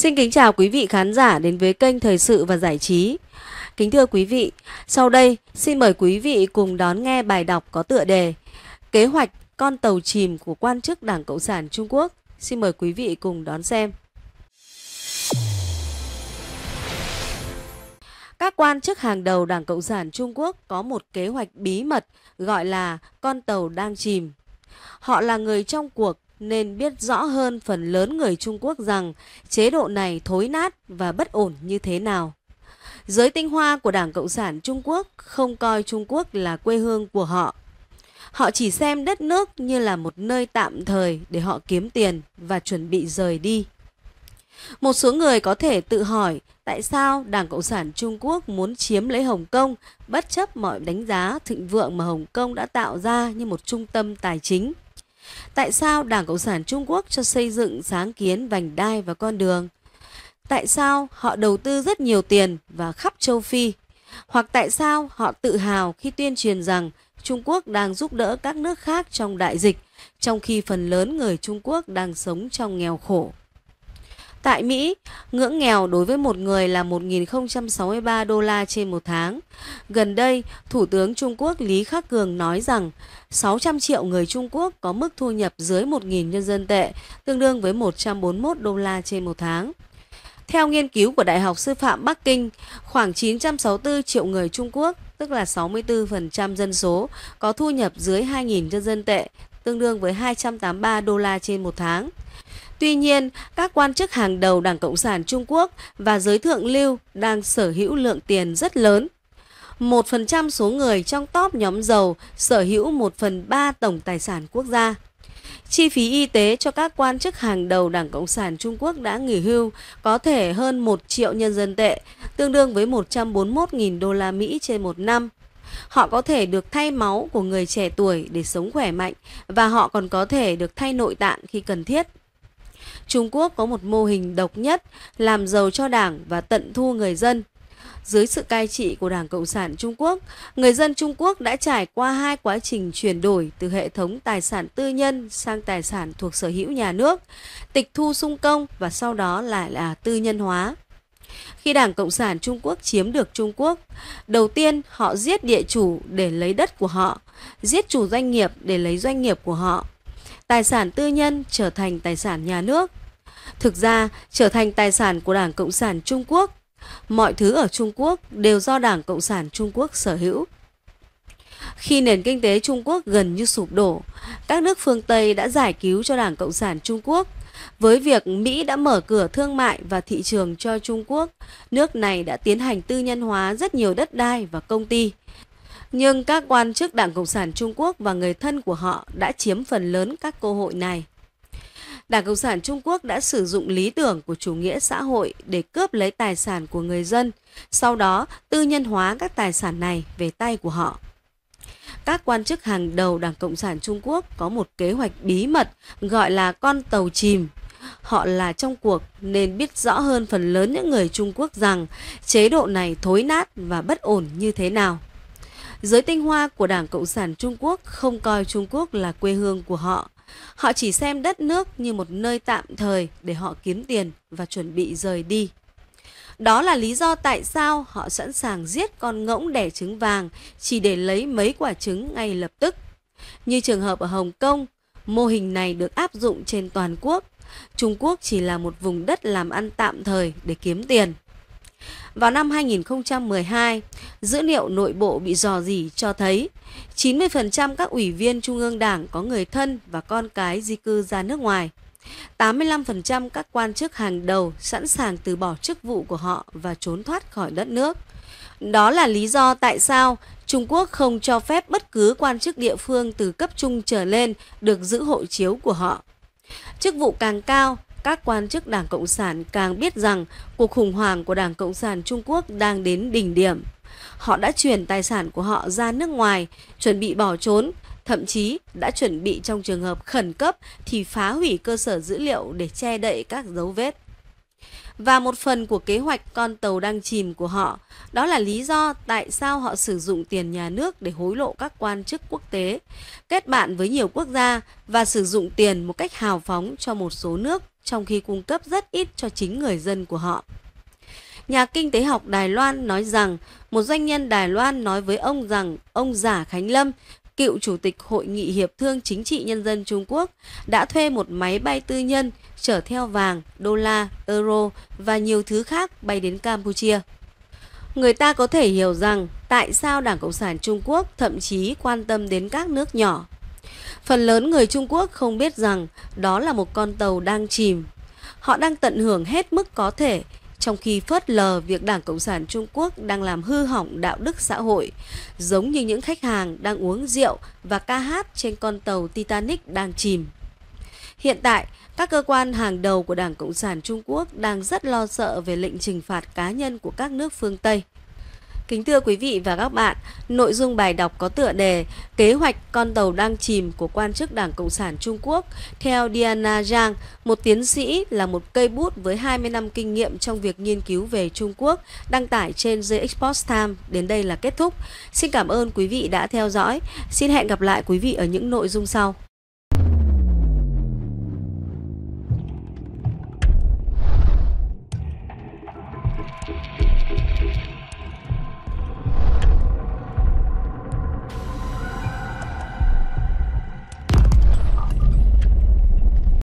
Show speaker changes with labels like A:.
A: Xin kính chào quý vị khán giả đến với kênh Thời sự và Giải trí. Kính thưa quý vị, sau đây xin mời quý vị cùng đón nghe bài đọc có tựa đề Kế hoạch con tàu chìm của quan chức Đảng Cộng sản Trung Quốc. Xin mời quý vị cùng đón xem. Các quan chức hàng đầu Đảng Cộng sản Trung Quốc có một kế hoạch bí mật gọi là con tàu đang chìm. Họ là người trong cuộc nên biết rõ hơn phần lớn người Trung Quốc rằng chế độ này thối nát và bất ổn như thế nào. Giới tinh hoa của Đảng Cộng sản Trung Quốc không coi Trung Quốc là quê hương của họ. Họ chỉ xem đất nước như là một nơi tạm thời để họ kiếm tiền và chuẩn bị rời đi. Một số người có thể tự hỏi tại sao Đảng Cộng sản Trung Quốc muốn chiếm lấy Hồng Kông bất chấp mọi đánh giá thịnh vượng mà Hồng Kông đã tạo ra như một trung tâm tài chính. Tại sao Đảng Cộng sản Trung Quốc cho xây dựng sáng kiến vành đai và con đường? Tại sao họ đầu tư rất nhiều tiền và khắp châu Phi? Hoặc tại sao họ tự hào khi tuyên truyền rằng Trung Quốc đang giúp đỡ các nước khác trong đại dịch, trong khi phần lớn người Trung Quốc đang sống trong nghèo khổ? Tại Mỹ, ngưỡng nghèo đối với một người là 1.063 đô la trên một tháng. Gần đây, Thủ tướng Trung Quốc Lý Khắc Cường nói rằng 600 triệu người Trung Quốc có mức thu nhập dưới 1.000 nhân dân tệ, tương đương với 141 đô la trên một tháng. Theo nghiên cứu của Đại học Sư phạm Bắc Kinh, khoảng 964 triệu người Trung Quốc, tức là 64% dân số, có thu nhập dưới 2.000 nhân dân tệ, tương đương với 283 đô la trên một tháng. Tuy nhiên, các quan chức hàng đầu Đảng Cộng sản Trung Quốc và giới thượng lưu đang sở hữu lượng tiền rất lớn. 1% số người trong top nhóm giàu sở hữu 1 phần 3 tổng tài sản quốc gia. Chi phí y tế cho các quan chức hàng đầu Đảng Cộng sản Trung Quốc đã nghỉ hưu có thể hơn 1 triệu nhân dân tệ, tương đương với 141.000 đô la Mỹ trên một năm. Họ có thể được thay máu của người trẻ tuổi để sống khỏe mạnh và họ còn có thể được thay nội tạng khi cần thiết. Trung Quốc có một mô hình độc nhất làm giàu cho đảng và tận thu người dân. Dưới sự cai trị của Đảng Cộng sản Trung Quốc, người dân Trung Quốc đã trải qua hai quá trình chuyển đổi từ hệ thống tài sản tư nhân sang tài sản thuộc sở hữu nhà nước, tịch thu sung công và sau đó lại là tư nhân hóa. Khi Đảng Cộng sản Trung Quốc chiếm được Trung Quốc, đầu tiên họ giết địa chủ để lấy đất của họ, giết chủ doanh nghiệp để lấy doanh nghiệp của họ. Tài sản tư nhân trở thành tài sản nhà nước, thực ra trở thành tài sản của Đảng Cộng sản Trung Quốc. Mọi thứ ở Trung Quốc đều do Đảng Cộng sản Trung Quốc sở hữu. Khi nền kinh tế Trung Quốc gần như sụp đổ, các nước phương Tây đã giải cứu cho Đảng Cộng sản Trung Quốc. Với việc Mỹ đã mở cửa thương mại và thị trường cho Trung Quốc, nước này đã tiến hành tư nhân hóa rất nhiều đất đai và công ty. Nhưng các quan chức Đảng Cộng sản Trung Quốc và người thân của họ đã chiếm phần lớn các cơ hội này. Đảng Cộng sản Trung Quốc đã sử dụng lý tưởng của chủ nghĩa xã hội để cướp lấy tài sản của người dân, sau đó tư nhân hóa các tài sản này về tay của họ. Các quan chức hàng đầu Đảng Cộng sản Trung Quốc có một kế hoạch bí mật gọi là con tàu chìm. Họ là trong cuộc nên biết rõ hơn phần lớn những người Trung Quốc rằng chế độ này thối nát và bất ổn như thế nào giới tinh hoa của Đảng Cộng sản Trung Quốc không coi Trung Quốc là quê hương của họ. Họ chỉ xem đất nước như một nơi tạm thời để họ kiếm tiền và chuẩn bị rời đi. Đó là lý do tại sao họ sẵn sàng giết con ngỗng đẻ trứng vàng chỉ để lấy mấy quả trứng ngay lập tức. Như trường hợp ở Hồng Kông, mô hình này được áp dụng trên toàn quốc. Trung Quốc chỉ là một vùng đất làm ăn tạm thời để kiếm tiền vào năm 2012, dữ liệu nội bộ bị dò dỉ cho thấy 90% các ủy viên Trung ương Đảng có người thân và con cái di cư ra nước ngoài. 85% các quan chức hàng đầu sẵn sàng từ bỏ chức vụ của họ và trốn thoát khỏi đất nước. Đó là lý do tại sao Trung Quốc không cho phép bất cứ quan chức địa phương từ cấp trung trở lên được giữ hộ chiếu của họ. Chức vụ càng cao các quan chức Đảng Cộng sản càng biết rằng cuộc khủng hoảng của Đảng Cộng sản Trung Quốc đang đến đỉnh điểm. Họ đã chuyển tài sản của họ ra nước ngoài, chuẩn bị bỏ trốn, thậm chí đã chuẩn bị trong trường hợp khẩn cấp thì phá hủy cơ sở dữ liệu để che đậy các dấu vết. Và một phần của kế hoạch con tàu đang chìm của họ, đó là lý do tại sao họ sử dụng tiền nhà nước để hối lộ các quan chức quốc tế, kết bạn với nhiều quốc gia và sử dụng tiền một cách hào phóng cho một số nước trong khi cung cấp rất ít cho chính người dân của họ. Nhà kinh tế học Đài Loan nói rằng, một doanh nhân Đài Loan nói với ông rằng ông Giả Khánh Lâm, cựu chủ tịch Hội nghị Hiệp thương Chính trị Nhân dân Trung Quốc, đã thuê một máy bay tư nhân chở theo vàng, đô la, euro và nhiều thứ khác bay đến Campuchia. Người ta có thể hiểu rằng tại sao Đảng Cộng sản Trung Quốc thậm chí quan tâm đến các nước nhỏ Phần lớn người Trung Quốc không biết rằng đó là một con tàu đang chìm. Họ đang tận hưởng hết mức có thể, trong khi phớt lờ việc Đảng Cộng sản Trung Quốc đang làm hư hỏng đạo đức xã hội, giống như những khách hàng đang uống rượu và ca hát trên con tàu Titanic đang chìm. Hiện tại, các cơ quan hàng đầu của Đảng Cộng sản Trung Quốc đang rất lo sợ về lệnh trừng phạt cá nhân của các nước phương Tây. Kính thưa quý vị và các bạn, nội dung bài đọc có tựa đề Kế hoạch con tàu đang chìm của quan chức Đảng Cộng sản Trung Quốc theo Diana Zhang, một tiến sĩ là một cây bút với 20 năm kinh nghiệm trong việc nghiên cứu về Trung Quốc, đăng tải trên The Export Time đến đây là kết thúc. Xin cảm ơn quý vị đã theo dõi. Xin hẹn gặp lại quý vị ở những nội dung sau.